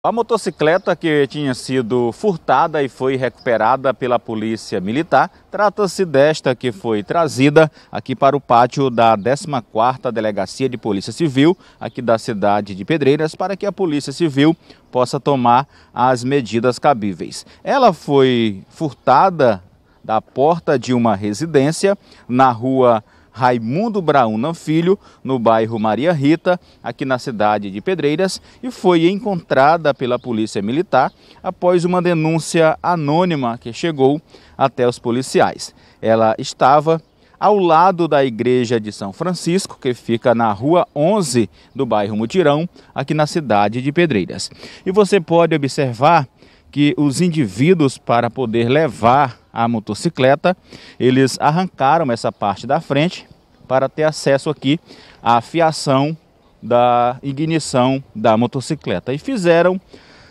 A motocicleta que tinha sido furtada e foi recuperada pela Polícia Militar, trata-se desta que foi trazida aqui para o pátio da 14ª Delegacia de Polícia Civil, aqui da cidade de Pedreiras, para que a Polícia Civil possa tomar as medidas cabíveis. Ela foi furtada da porta de uma residência na rua Raimundo Braun, Filho, no bairro Maria Rita, aqui na cidade de Pedreiras, e foi encontrada pela Polícia Militar após uma denúncia anônima que chegou até os policiais. Ela estava ao lado da Igreja de São Francisco, que fica na Rua 11 do bairro Mutirão, aqui na cidade de Pedreiras. E você pode observar que os indivíduos, para poder levar a motocicleta, eles arrancaram essa parte da frente para ter acesso aqui à fiação da ignição da motocicleta e fizeram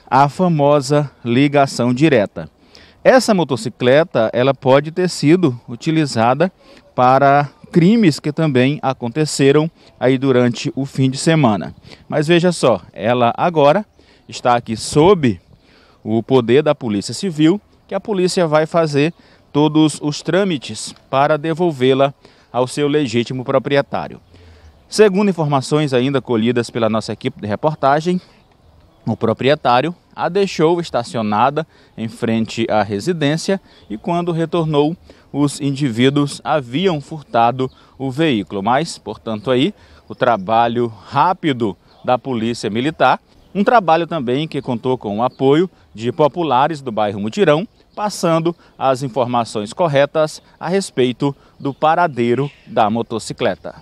a famosa ligação direta. Essa motocicleta ela pode ter sido utilizada para crimes que também aconteceram aí durante o fim de semana. Mas veja só, ela agora está aqui sob o poder da Polícia Civil, que a polícia vai fazer todos os trâmites para devolvê-la ao seu legítimo proprietário. Segundo informações ainda colhidas pela nossa equipe de reportagem, o proprietário a deixou estacionada em frente à residência e, quando retornou, os indivíduos haviam furtado o veículo. Mas, portanto, aí o trabalho rápido da Polícia Militar, um trabalho também que contou com o apoio de populares do bairro Mutirão, passando as informações corretas a respeito do paradeiro da motocicleta.